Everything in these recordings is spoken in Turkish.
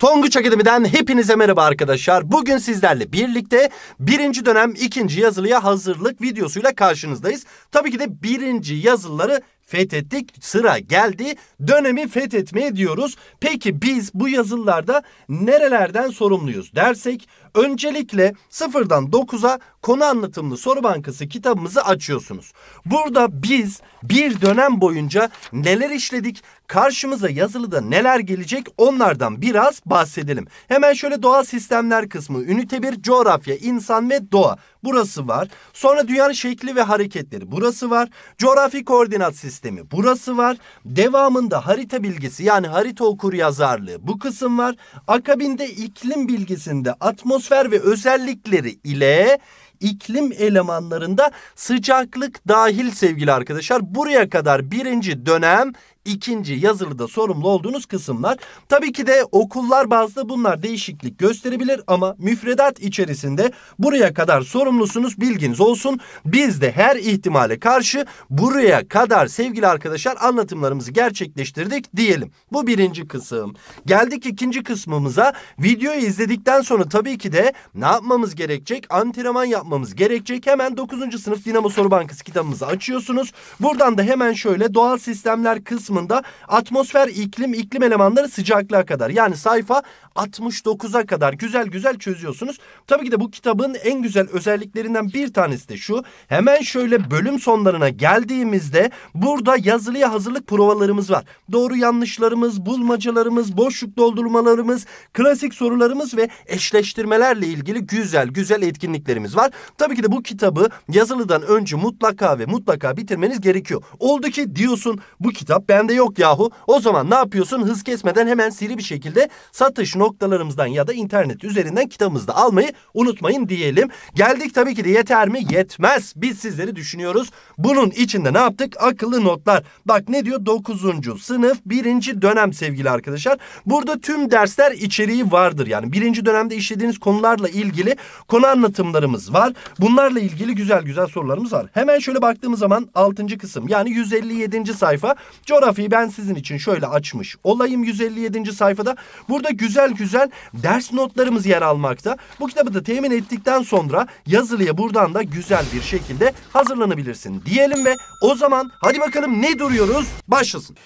Tonguç Akademi'den hepinize merhaba arkadaşlar. Bugün sizlerle birlikte birinci dönem ikinci yazılıya hazırlık videosuyla karşınızdayız. Tabii ki de birinci yazılıları fethettik. Sıra geldi. Dönemi fethetmeye diyoruz. Peki biz bu yazılılarda nerelerden sorumluyuz dersek Öncelikle sıfırdan 9'a konu anlatımlı soru bankası kitabımızı açıyorsunuz. Burada biz bir dönem boyunca neler işledik, karşımıza yazılıda neler gelecek onlardan biraz bahsedelim. Hemen şöyle doğal sistemler kısmı, ünite 1 coğrafya, insan ve doğa burası var. Sonra dünyanın şekli ve hareketleri burası var. Coğrafi koordinat sistemi burası var. Devamında harita bilgisi yani harita okur yazarlığı bu kısım var. Akabinde iklim bilgisinde atmosfer atmosfer ve özellikleri ile iklim elemanlarında sıcaklık dahil sevgili arkadaşlar. Buraya kadar birinci dönem ikinci yazılıda sorumlu olduğunuz kısımlar. Tabii ki de okullar bazlı bunlar değişiklik gösterebilir ama müfredat içerisinde buraya kadar sorumlusunuz bilginiz olsun. Biz de her ihtimale karşı buraya kadar sevgili arkadaşlar anlatımlarımızı gerçekleştirdik diyelim. Bu birinci kısım. Geldik ikinci kısmımıza. Videoyu izledikten sonra tabii ki de ne yapmamız gerekecek? Antrenman yapmamız gerekecek. Hemen 9. sınıf Dinamo Soru Bankası kitabımızı açıyorsunuz. Buradan da hemen şöyle doğal sistemler kısmı kısmında atmosfer iklim iklim elemanları sıcaklığa kadar. Yani sayfa 69'a kadar güzel güzel çözüyorsunuz. Tabii ki de bu kitabın en güzel özelliklerinden bir tanesi de şu. Hemen şöyle bölüm sonlarına geldiğimizde burada yazılıya hazırlık provalarımız var. Doğru yanlışlarımız, bulmacalarımız, boşluk doldurmalarımız, klasik sorularımız ve eşleştirmelerle ilgili güzel güzel etkinliklerimiz var. Tabii ki de bu kitabı yazılıdan önce mutlaka ve mutlaka bitirmeniz gerekiyor. Oldu ki diyorsun bu kitap ben Sende yok yahu. O zaman ne yapıyorsun? Hız kesmeden hemen seri bir şekilde satış noktalarımızdan ya da internet üzerinden kitabımızda almayı unutmayın diyelim. Geldik tabii ki de yeter mi? Yetmez. Biz sizleri düşünüyoruz. Bunun içinde ne yaptık? Akıllı notlar. Bak ne diyor? 9. sınıf 1. dönem sevgili arkadaşlar. Burada tüm dersler içeriği vardır. Yani 1. dönemde işlediğiniz konularla ilgili konu anlatımlarımız var. Bunlarla ilgili güzel güzel sorularımız var. Hemen şöyle baktığımız zaman 6. kısım yani 157. sayfa coğrafya Kafi ben sizin için şöyle açmış olayım 157. sayfada. Burada güzel güzel ders notlarımız yer almakta. Bu kitabı da temin ettikten sonra yazılıya buradan da güzel bir şekilde hazırlanabilirsin diyelim ve o zaman hadi bakalım ne duruyoruz başlasın.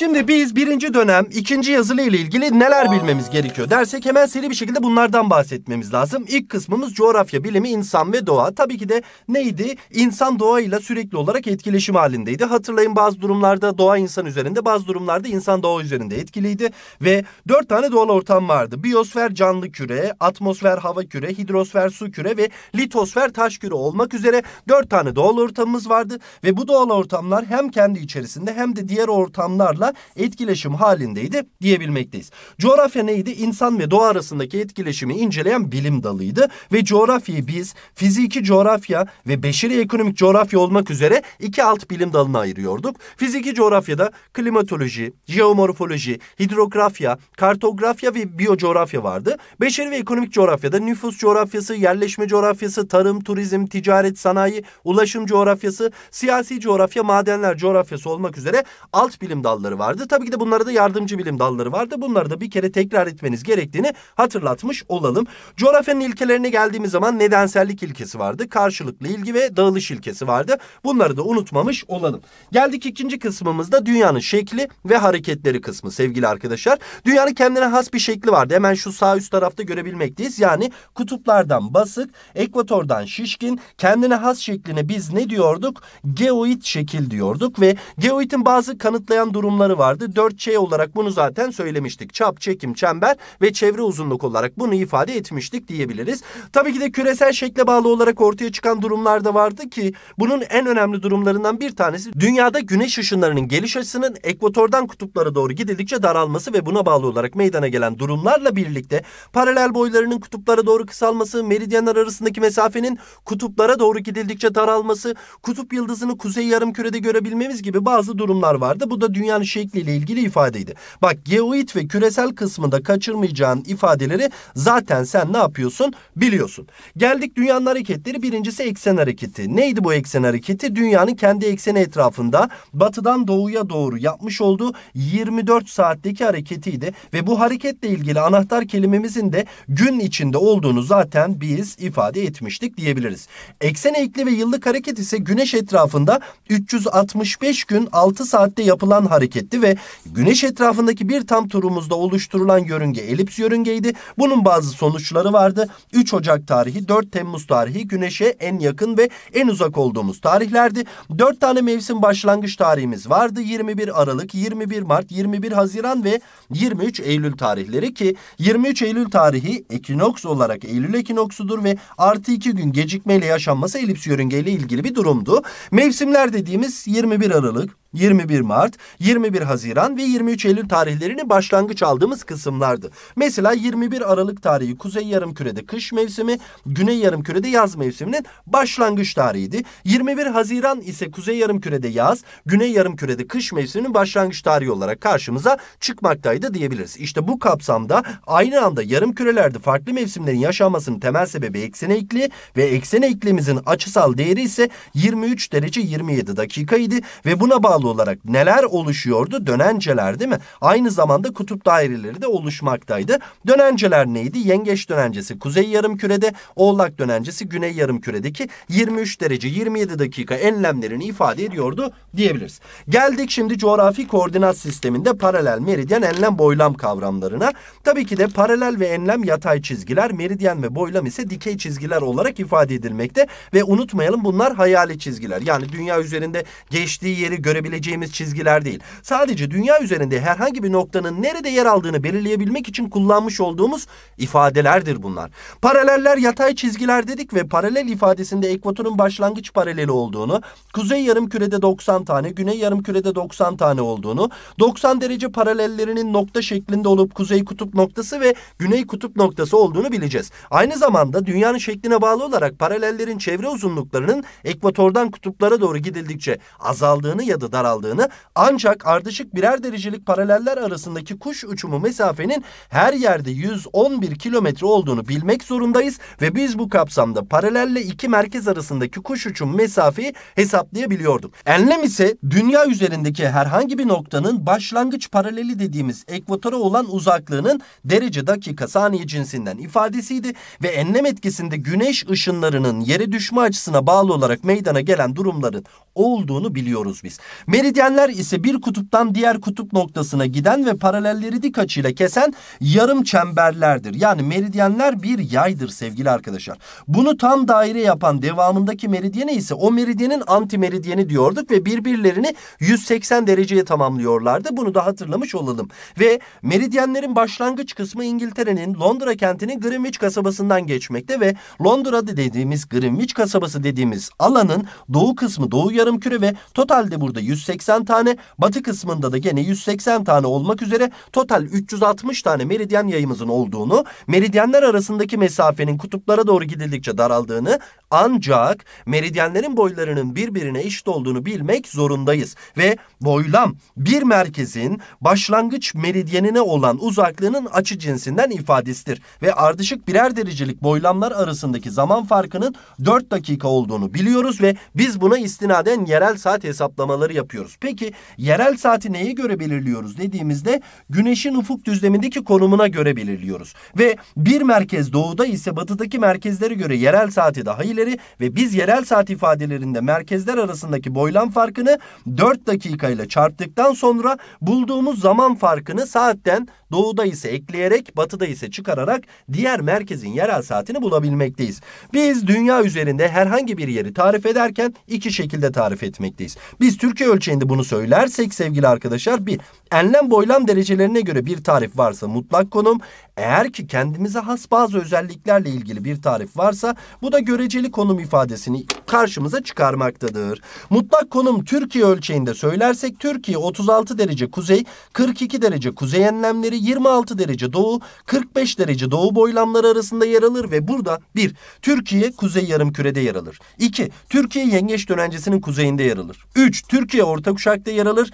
Şimdi biz birinci dönem ikinci yazılı ile ilgili neler bilmemiz gerekiyor dersek hemen seri bir şekilde bunlardan bahsetmemiz lazım. İlk kısmımız coğrafya bilimi, insan ve doğa. Tabii ki de neydi? İnsan doğayla sürekli olarak etkileşim halindeydi. Hatırlayın bazı durumlarda doğa insan üzerinde, bazı durumlarda insan doğa üzerinde etkiliydi. Ve dört tane doğal ortam vardı. Biyosfer canlı küre, atmosfer hava küre, hidrosfer su küre ve litosfer taş küre olmak üzere dört tane doğal ortamımız vardı. Ve bu doğal ortamlar hem kendi içerisinde hem de diğer ortamlarla etkileşim halindeydi diyebilmekteyiz. Coğrafya neydi? İnsan ve doğa arasındaki etkileşimi inceleyen bilim dalıydı ve coğrafyayı biz fiziki coğrafya ve beşeri ekonomik coğrafya olmak üzere iki alt bilim dalına ayırıyorduk. Fiziki coğrafyada klimatoloji, jeomorfoloji, hidrografya, kartografya ve biyocoğrafya vardı. Beşeri ve ekonomik coğrafyada nüfus coğrafyası, yerleşme coğrafyası, tarım, turizm, ticaret, sanayi, ulaşım coğrafyası, siyasi coğrafya, madenler coğrafyası olmak üzere alt bilim dalları vardı. Tabii ki de bunlara da yardımcı bilim dalları vardı. Bunları da bir kere tekrar etmeniz gerektiğini hatırlatmış olalım. Coğrafyanın ilkelerine geldiğimiz zaman nedensellik ilkesi vardı. Karşılıklı ilgi ve dağılış ilkesi vardı. Bunları da unutmamış olalım. Geldik ikinci kısmımızda dünyanın şekli ve hareketleri kısmı sevgili arkadaşlar. Dünyanın kendine has bir şekli vardı. Hemen şu sağ üst tarafta görebilmekteyiz. Yani kutuplardan basık, ekvatordan şişkin, kendine has şekline biz ne diyorduk? Geoid şekil diyorduk ve geoidin bazı kanıtlayan durumları kısımları vardı. Dört şey olarak bunu zaten söylemiştik. Çap, çekim, çember ve çevre uzunluk olarak bunu ifade etmiştik diyebiliriz. Tabii ki de küresel şekle bağlı olarak ortaya çıkan durumlar da vardı ki bunun en önemli durumlarından bir tanesi dünyada güneş ışınlarının geliş açısının ekvatordan kutuplara doğru gidildikçe daralması ve buna bağlı olarak meydana gelen durumlarla birlikte paralel boylarının kutuplara doğru kısalması, meridyenler arasındaki mesafenin kutuplara doğru gidildikçe daralması, kutup yıldızını kuzey yarım kürede görebilmemiz gibi bazı durumlar vardı. Bu da dünyanın şekliyle ilgili ifadeydi. Bak geoid ve küresel kısmında kaçırmayacağın ifadeleri zaten sen ne yapıyorsun biliyorsun. Geldik dünyanın hareketleri birincisi eksen hareketi. Neydi bu eksen hareketi? Dünyanın kendi ekseni etrafında batıdan doğuya doğru yapmış olduğu 24 saatteki hareketiydi. Ve bu hareketle ilgili anahtar kelimemizin de gün içinde olduğunu zaten biz ifade etmiştik diyebiliriz. Eksen eğikli ve yıllık hareket ise güneş etrafında 365 gün 6 saatte yapılan hareket etti ve güneş etrafındaki bir tam turumuzda oluşturulan yörünge elips yörüngeydi. Bunun bazı sonuçları vardı. 3 Ocak tarihi, 4 Temmuz tarihi güneşe en yakın ve en uzak olduğumuz tarihlerdi. 4 tane mevsim başlangıç tarihimiz vardı. 21 Aralık, 21 Mart, 21 Haziran ve 23 Eylül tarihleri ki 23 Eylül tarihi ekinoks olarak Eylül ekinoksudur ve artı 2 gün gecikmeyle yaşanması elips yörüngeyle ilgili bir durumdu. Mevsimler dediğimiz 21 Aralık, 21 Mart, 21 Haziran ve 23 Eylül tarihlerini başlangıç aldığımız kısımlardı. Mesela 21 Aralık tarihi Kuzey Yarımküre'de kış mevsimi, Güney Yarımküre'de yaz mevsiminin başlangıç tarihiydi. 21 Haziran ise Kuzey Yarımküre'de yaz, Güney Yarımküre'de kış mevsiminin başlangıç tarihi olarak karşımıza çıkmaktaydı diyebiliriz. İşte bu kapsamda aynı anda yarımkürelerde farklı mevsimlerin yaşanmasının temel sebebi eksen eğikliği ve eksen eğikliğimizin açısal değeri ise 23 derece 27 dakika idi ve buna bağlı bağlı olarak neler oluşuyordu? Dönenceler değil mi? Aynı zamanda kutup daireleri de oluşmaktaydı. Dönenceler neydi? Yengeç dönencesi kuzey yarım kürede, oğlak dönencesi güney yarım küredeki 23 derece 27 dakika enlemlerini ifade ediyordu diyebiliriz. Geldik şimdi coğrafi koordinat sisteminde paralel, meridyen, enlem, boylam kavramlarına. Tabii ki de paralel ve enlem yatay çizgiler, meridyen ve boylam ise dikey çizgiler olarak ifade edilmekte ve unutmayalım bunlar hayali çizgiler. Yani dünya üzerinde geçtiği yeri görebilen çizebileceğimiz çizgiler değil. Sadece dünya üzerinde herhangi bir noktanın nerede yer aldığını belirleyebilmek için kullanmış olduğumuz ifadelerdir bunlar. Paraleller yatay çizgiler dedik ve paralel ifadesinde ekvatorun başlangıç paraleli olduğunu, kuzey yarım kürede 90 tane, güney yarım kürede 90 tane olduğunu, 90 derece paralellerinin nokta şeklinde olup kuzey kutup noktası ve güney kutup noktası olduğunu bileceğiz. Aynı zamanda dünyanın şekline bağlı olarak paralellerin çevre uzunluklarının ekvatordan kutuplara doğru gidildikçe azaldığını ya da daraldığını ancak ardışık birer derecelik paraleller arasındaki kuş uçumu mesafenin her yerde 111 kilometre olduğunu bilmek zorundayız ve biz bu kapsamda paralelle iki merkez arasındaki kuş uçum mesafeyi hesaplayabiliyorduk. Enlem ise dünya üzerindeki herhangi bir noktanın başlangıç paraleli dediğimiz ekvatora olan uzaklığının derece dakika saniye cinsinden ifadesiydi ve enlem etkisinde güneş ışınlarının yere düşme açısına bağlı olarak meydana gelen durumların olduğunu biliyoruz biz. Meridyenler ise bir kutuptan diğer kutup noktasına giden ve paralelleri dik açıyla kesen yarım çemberlerdir. Yani meridyenler bir yaydır sevgili arkadaşlar. Bunu tam daire yapan devamındaki meridyene ise o meridyenin anti meridyeni diyorduk ve birbirlerini 180 dereceye tamamlıyorlardı. Bunu da hatırlamış olalım. Ve meridyenlerin başlangıç kısmı İngiltere'nin Londra kentinin Greenwich kasabasından geçmekte ve Londra dediğimiz Greenwich kasabası dediğimiz alanın doğu kısmı doğu yarım küre ve totalde burada 180 180 tane, batı kısmında da gene 180 tane olmak üzere total 360 tane meridyen yayımızın olduğunu, meridyenler arasındaki mesafenin kutuplara doğru gidildikçe daraldığını ancak meridyenlerin boylarının birbirine eşit olduğunu bilmek zorundayız ve boylam bir merkezin başlangıç meridyenine olan uzaklığının açı cinsinden ifadesidir ve ardışık birer derecelik boylamlar arasındaki zaman farkının 4 dakika olduğunu biliyoruz ve biz buna istinaden yerel saat hesaplamaları yapıyoruz yapıyoruz. Peki yerel saati neye göre belirliyoruz dediğimizde güneşin ufuk düzlemindeki konumuna göre belirliyoruz. Ve bir merkez doğuda ise batıdaki merkezlere göre yerel saati daha ileri ve biz yerel saat ifadelerinde merkezler arasındaki boylam farkını 4 dakikayla çarptıktan sonra bulduğumuz zaman farkını saatten doğuda ise ekleyerek batıda ise çıkararak diğer merkezin yerel saatini bulabilmekteyiz. Biz dünya üzerinde herhangi bir yeri tarif ederken iki şekilde tarif etmekteyiz. Biz Türkiye ölçeğinde bunu söylersek sevgili arkadaşlar bir enlem boylam derecelerine göre bir tarif varsa mutlak konum eğer ki kendimize has bazı özelliklerle ilgili bir tarif varsa bu da göreceli konum ifadesini karşımıza çıkarmaktadır. Mutlak konum Türkiye ölçeğinde söylersek Türkiye 36 derece kuzey, 42 derece kuzey enlemleri, 26 derece doğu, 45 derece doğu boylamları arasında yer alır ve burada 1. Türkiye kuzey yarım kürede yer alır. 2. Türkiye yengeç dönencesinin kuzeyinde yer alır. 3. Türkiye orta kuşakta yer alır.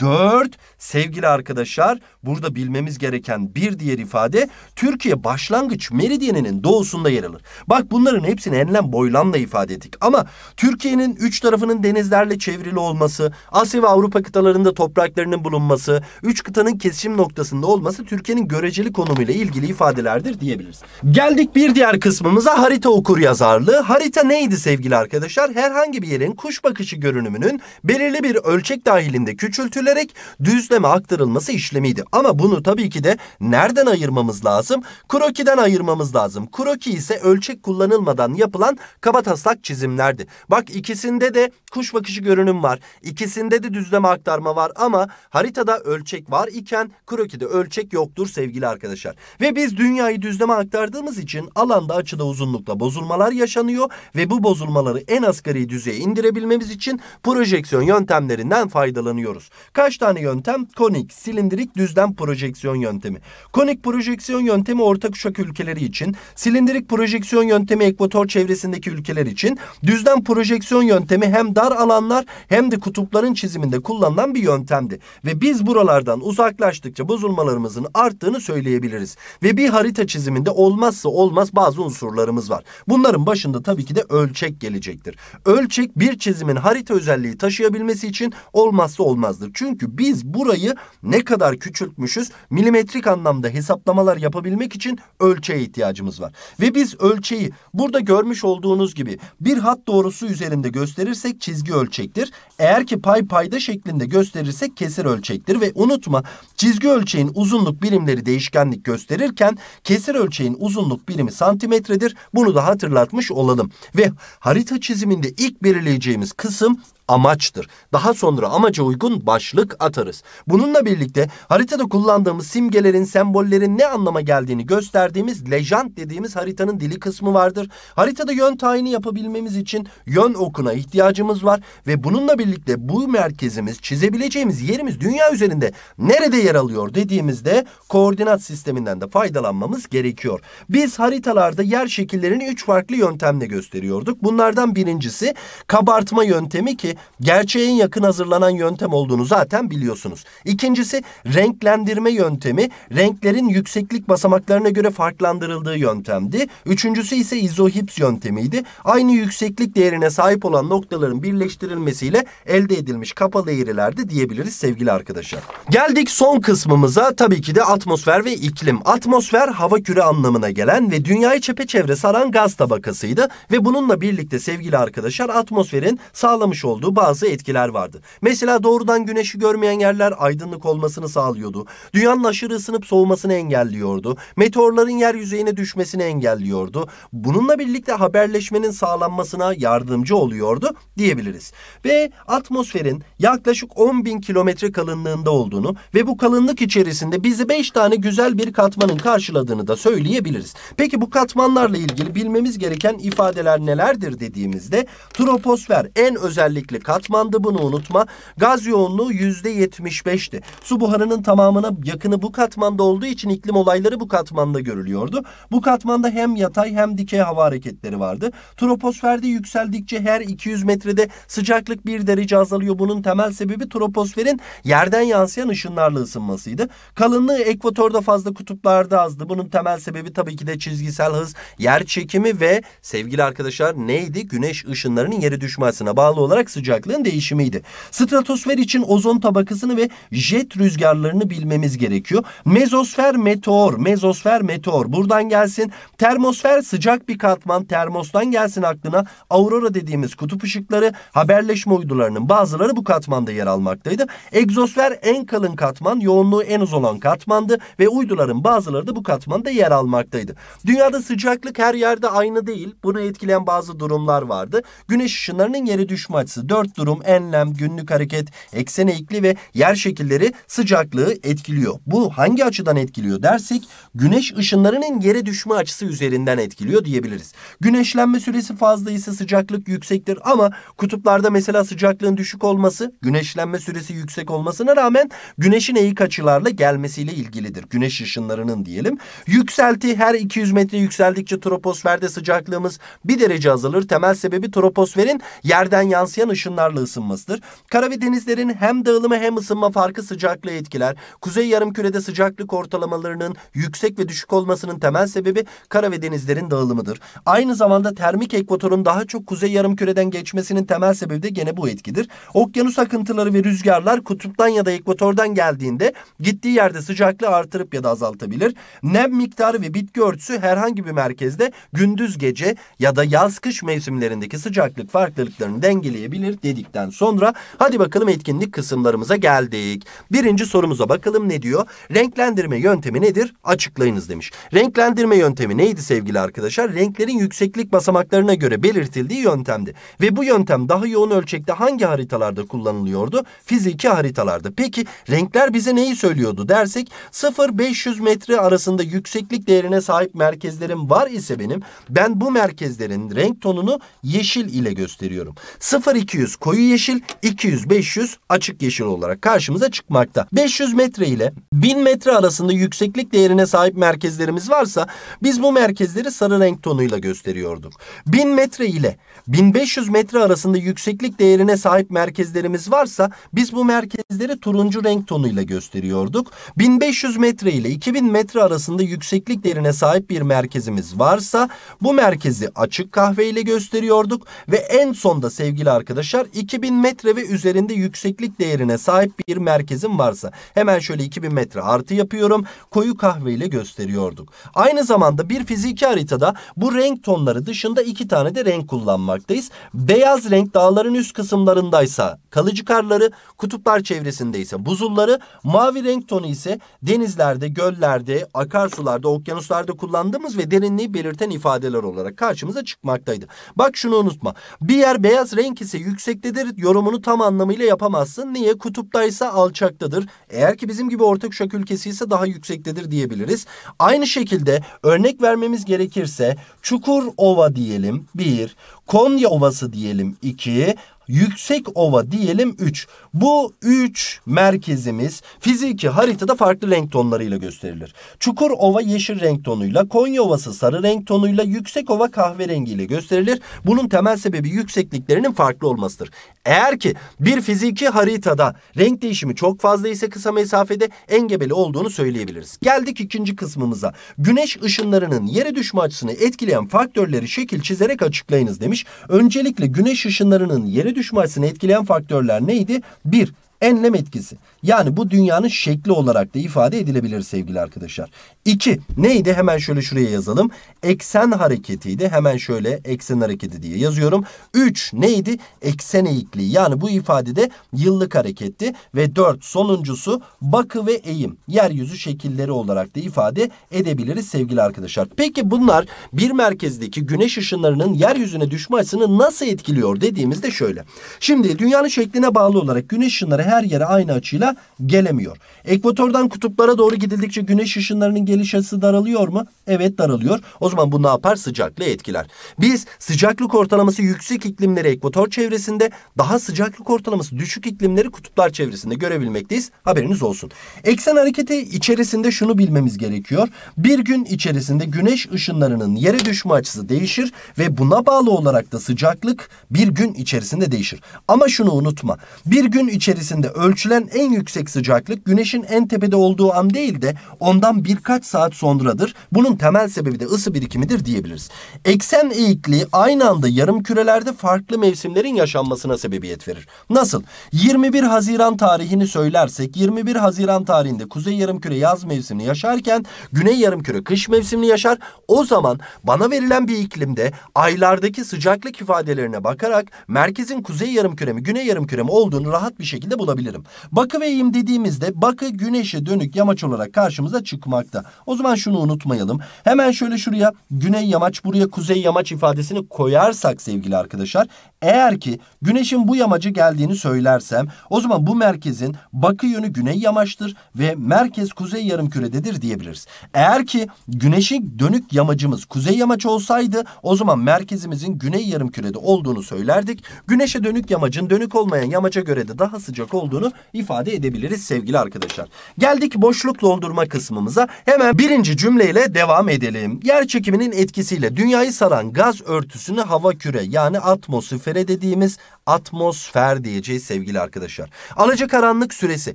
4. Sevgili arkadaşlar burada bilmemiz gereken bir diğer ifade Türkiye başlangıç meridyeninin doğusunda yer alır. Bak bunların hepsini enlem boylamla ifade ettik ama Türkiye'nin üç tarafının denizlerle çevrili olması, Asya ve Avrupa kıtalarında topraklarının bulunması, üç kıtanın kesişim noktasında olması Türkiye'nin göreceli konumuyla ilgili ifadelerdir diyebiliriz. Geldik bir diğer kısmımıza harita okur yazarlığı. Harita neydi sevgili arkadaşlar? Herhangi bir yerin kuş bakışı görünümünün belirli bir ölçek dahilinde küçültülerek düzleme aktarılması işlemiydi. Ama bunu tabii ki de nereden ayırmamız ayırmamız lazım. Kroki'den ayırmamız lazım. Kroki ise ölçek kullanılmadan yapılan kabataslak çizimlerdi. Bak ikisinde de kuş bakışı görünüm var. İkisinde de düzleme aktarma var ama haritada ölçek var iken krokide ölçek yoktur sevgili arkadaşlar. Ve biz dünyayı düzleme aktardığımız için alanda açıda uzunlukta bozulmalar yaşanıyor ve bu bozulmaları en asgari düzeye indirebilmemiz için projeksiyon yöntemlerinden faydalanıyoruz. Kaç tane yöntem? Konik, silindirik, düzlem projeksiyon yöntemi. Konik projeksiyon projeksiyon yöntemi orta kuşak ülkeleri için, silindirik projeksiyon yöntemi ekvator çevresindeki ülkeler için, düzlem projeksiyon yöntemi hem dar alanlar hem de kutupların çiziminde kullanılan bir yöntemdi. Ve biz buralardan uzaklaştıkça bozulmalarımızın arttığını söyleyebiliriz. Ve bir harita çiziminde olmazsa olmaz bazı unsurlarımız var. Bunların başında tabii ki de ölçek gelecektir. Ölçek bir çizimin harita özelliği taşıyabilmesi için olmazsa olmazdır. Çünkü biz burayı ne kadar küçültmüşüz milimetrik anlamda hesaplamalar hesaplamalar yapabilmek için ölçeğe ihtiyacımız var. Ve biz ölçeği burada görmüş olduğunuz gibi bir hat doğrusu üzerinde gösterirsek çizgi ölçektir. Eğer ki pay payda şeklinde gösterirsek kesir ölçektir ve unutma çizgi ölçeğin uzunluk birimleri değişkenlik gösterirken kesir ölçeğin uzunluk birimi santimetredir. Bunu da hatırlatmış olalım. Ve harita çiziminde ilk belirleyeceğimiz kısım amaçtır. Daha sonra amaca uygun başlık atarız. Bununla birlikte haritada kullandığımız simgelerin, sembollerin ne anlama geldiğini gösterdiğimiz lejant dediğimiz haritanın dili kısmı vardır. Haritada yön tayini yapabilmemiz için yön okuna ihtiyacımız var ve bununla birlikte bu merkezimiz, çizebileceğimiz yerimiz dünya üzerinde nerede yer alıyor dediğimizde koordinat sisteminden de faydalanmamız gerekiyor. Biz haritalarda yer şekillerini üç farklı yöntemle gösteriyorduk. Bunlardan birincisi kabartma yöntemi ki Birincisi gerçeğin yakın hazırlanan yöntem olduğunu zaten biliyorsunuz. İkincisi renklendirme yöntemi renklerin yükseklik basamaklarına göre farklandırıldığı yöntemdi. Üçüncüsü ise izohips yöntemiydi. Aynı yükseklik değerine sahip olan noktaların birleştirilmesiyle elde edilmiş kapalı eğrilerdi diyebiliriz sevgili arkadaşlar. Geldik son kısmımıza tabii ki de atmosfer ve iklim. Atmosfer hava küre anlamına gelen ve dünyayı çepeçevre saran gaz tabakasıydı ve bununla birlikte sevgili arkadaşlar atmosferin sağlamış olduğu olduğu bazı etkiler vardı. Mesela doğrudan güneşi görmeyen yerler aydınlık olmasını sağlıyordu. Dünyanın aşırı ısınıp soğumasını engelliyordu. Meteorların yer yüzeyine düşmesini engelliyordu. Bununla birlikte haberleşmenin sağlanmasına yardımcı oluyordu diyebiliriz. Ve atmosferin yaklaşık 10 bin kilometre kalınlığında olduğunu ve bu kalınlık içerisinde bizi 5 tane güzel bir katmanın karşıladığını da söyleyebiliriz. Peki bu katmanlarla ilgili bilmemiz gereken ifadeler nelerdir dediğimizde troposfer en özellikle sürekli katmandı bunu unutma. Gaz yoğunluğu %75'ti. Su buharının tamamına yakını bu katmanda olduğu için iklim olayları bu katmanda görülüyordu. Bu katmanda hem yatay hem dikey hava hareketleri vardı. Troposferde yükseldikçe her 200 metrede sıcaklık 1 derece azalıyor. Bunun temel sebebi troposferin yerden yansıyan ışınlarla ısınmasıydı. Kalınlığı ekvatorda fazla kutuplarda azdı. Bunun temel sebebi tabii ki de çizgisel hız, yer çekimi ve sevgili arkadaşlar neydi? Güneş ışınlarının yere düşmesine bağlı olarak sıcaklık sıcaklığın değişimiydi. Stratosfer için ozon tabakasını ve jet rüzgarlarını bilmemiz gerekiyor. Mezosfer meteor, mezosfer meteor buradan gelsin. Termosfer sıcak bir katman, termostan gelsin aklına. Aurora dediğimiz kutup ışıkları, haberleşme uydularının bazıları bu katmanda yer almaktaydı. Egzosfer en kalın katman, yoğunluğu en az olan katmandı ve uyduların bazıları da bu katmanda yer almaktaydı. Dünyada sıcaklık her yerde aynı değil. Bunu etkileyen bazı durumlar vardı. Güneş ışınlarının yere düşme açısı dört durum enlem, günlük hareket, eksen eğikli ve yer şekilleri sıcaklığı etkiliyor. Bu hangi açıdan etkiliyor dersek güneş ışınlarının yere düşme açısı üzerinden etkiliyor diyebiliriz. Güneşlenme süresi fazla ise sıcaklık yüksektir ama kutuplarda mesela sıcaklığın düşük olması güneşlenme süresi yüksek olmasına rağmen güneşin eğik açılarla gelmesiyle ilgilidir. Güneş ışınlarının diyelim. Yükselti her 200 metre yükseldikçe troposferde sıcaklığımız bir derece azalır. Temel sebebi troposferin yerden yansıyan ışın ışınlarla ısınmasıdır. Kara ve denizlerin hem dağılımı hem ısınma farkı sıcaklığı etkiler. Kuzey yarımkürede sıcaklık ortalamalarının yüksek ve düşük olmasının temel sebebi kara ve denizlerin dağılımıdır. Aynı zamanda termik ekvatorun daha çok kuzey yarımküreden geçmesinin temel sebebi de gene bu etkidir. Okyanus akıntıları ve rüzgarlar kutuptan ya da ekvatordan geldiğinde gittiği yerde sıcaklığı artırıp ya da azaltabilir. Nem miktarı ve bitki örtüsü herhangi bir merkezde gündüz gece ya da yaz kış mevsimlerindeki sıcaklık farklılıklarını dengeleyebilir yapılabilir dedikten sonra hadi bakalım etkinlik kısımlarımıza geldik. Birinci sorumuza bakalım ne diyor? Renklendirme yöntemi nedir? Açıklayınız demiş. Renklendirme yöntemi neydi sevgili arkadaşlar? Renklerin yükseklik basamaklarına göre belirtildiği yöntemdi. Ve bu yöntem daha yoğun ölçekte hangi haritalarda kullanılıyordu? Fiziki haritalarda. Peki renkler bize neyi söylüyordu dersek 0-500 metre arasında yükseklik değerine sahip merkezlerim var ise benim ben bu merkezlerin renk tonunu yeşil ile gösteriyorum. 0-200 200 koyu yeşil, 200-500 açık yeşil olarak karşımıza çıkmakta. 500 metre ile 1000 metre arasında yükseklik değerine sahip merkezlerimiz varsa biz bu merkezleri sarı renk tonuyla gösteriyorduk. 1000 metre ile 1500 metre arasında yükseklik değerine sahip merkezlerimiz varsa biz bu merkezleri turuncu renk tonuyla gösteriyorduk. 1500 metre ile 2000 metre arasında yükseklik değerine sahip bir merkezimiz varsa bu merkezi açık kahve ile gösteriyorduk ve en sonda sevgili arkadaşlar arkadaşlar 2000 metre ve üzerinde yükseklik değerine sahip bir merkezim varsa hemen şöyle 2000 metre artı yapıyorum. Koyu kahve ile gösteriyorduk. Aynı zamanda bir fiziki haritada bu renk tonları dışında iki tane de renk kullanmaktayız. Beyaz renk dağların üst kısımlarındaysa kalıcı karları, kutuplar çevresinde buzulları, mavi renk tonu ise denizlerde, göllerde, akarsularda, okyanuslarda kullandığımız ve derinliği belirten ifadeler olarak karşımıza çıkmaktaydı. Bak şunu unutma. Bir yer beyaz renk ise yüksek yüksektedir yorumunu tam anlamıyla yapamazsın. Niye? Kutuptaysa alçaktadır. Eğer ki bizim gibi orta kuşak ülkesi ise daha yüksektedir diyebiliriz. Aynı şekilde örnek vermemiz gerekirse Çukurova diyelim 1, Konya Ovası diyelim 2, Yüksek Ova diyelim 3. Bu 3 merkezimiz fiziki haritada farklı renk tonlarıyla gösterilir. Çukur Ova yeşil renk tonuyla, Konya Ovası sarı renk tonuyla, Yüksek Ova kahverengiyle gösterilir. Bunun temel sebebi yüksekliklerinin farklı olmasıdır. Eğer ki bir fiziki haritada renk değişimi çok fazla ise kısa mesafede engebeli olduğunu söyleyebiliriz. Geldik ikinci kısmımıza. Güneş ışınlarının yere düşme açısını etkileyen faktörleri şekil çizerek açıklayınız demiş. Öncelikle güneş ışınlarının yere düşmesini etkileyen faktörler neydi? Bir, Enlem etkisi. Yani bu dünyanın şekli olarak da ifade edilebilir sevgili arkadaşlar. İki neydi hemen şöyle şuraya yazalım. Eksen hareketiydi. Hemen şöyle eksen hareketi diye yazıyorum. Üç neydi? Eksen eğikliği. Yani bu ifadede yıllık hareketti. Ve dört sonuncusu bakı ve eğim. Yeryüzü şekilleri olarak da ifade edebiliriz sevgili arkadaşlar. Peki bunlar bir merkezdeki güneş ışınlarının yeryüzüne düşmesini nasıl etkiliyor dediğimizde şöyle. Şimdi dünyanın şekline bağlı olarak güneş ışınları her yere aynı açıyla gelemiyor. Ekvatordan kutuplara doğru gidildikçe güneş ışınlarının geliş açısı daralıyor mu? Evet daralıyor. O zaman bu ne yapar? Sıcaklığı etkiler. Biz sıcaklık ortalaması yüksek iklimleri ekvator çevresinde, daha sıcaklık ortalaması düşük iklimleri kutuplar çevresinde görebilmekteyiz. Haberiniz olsun. Eksen hareketi içerisinde şunu bilmemiz gerekiyor. Bir gün içerisinde güneş ışınlarının yere düşme açısı değişir ve buna bağlı olarak da sıcaklık bir gün içerisinde değişir. Ama şunu unutma. Bir gün içerisinde bölgesinde ölçülen en yüksek sıcaklık güneşin en tepede olduğu an değil de ondan birkaç saat sonradır. Bunun temel sebebi de ısı birikimidir diyebiliriz. Eksen eğikliği aynı anda yarım kürelerde farklı mevsimlerin yaşanmasına sebebiyet verir. Nasıl? 21 Haziran tarihini söylersek 21 Haziran tarihinde kuzey yarım küre yaz mevsimini yaşarken güney yarım küre kış mevsimini yaşar. O zaman bana verilen bir iklimde aylardaki sıcaklık ifadelerine bakarak merkezin kuzey yarımküre mi güney yarımküre mi olduğunu rahat bir şekilde bulabilirim. Bakıveyim dediğimizde bakı güneşe dönük yamaç olarak karşımıza çıkmakta. O zaman şunu unutmayalım. Hemen şöyle şuraya güney yamaç buraya kuzey yamaç ifadesini koyarsak sevgili arkadaşlar. Eğer ki güneşin bu yamacı geldiğini söylersem o zaman bu merkezin bakı yönü güney yamaçtır ve merkez kuzey yarım kürededir diyebiliriz. Eğer ki güneşin dönük yamacımız kuzey yamaç olsaydı o zaman merkezimizin güney yarım kürede olduğunu söylerdik. Güneşe dönük yamacın dönük olmayan yamaca göre de daha sıcak olduğunu ifade edebiliriz sevgili arkadaşlar. Geldik boşluk doldurma kısmımıza. Hemen birinci cümleyle devam edelim. Yer çekiminin etkisiyle dünyayı saran gaz örtüsünü hava küre yani atmosfere dediğimiz atmosfer diyeceğiz sevgili arkadaşlar. Alaca karanlık süresi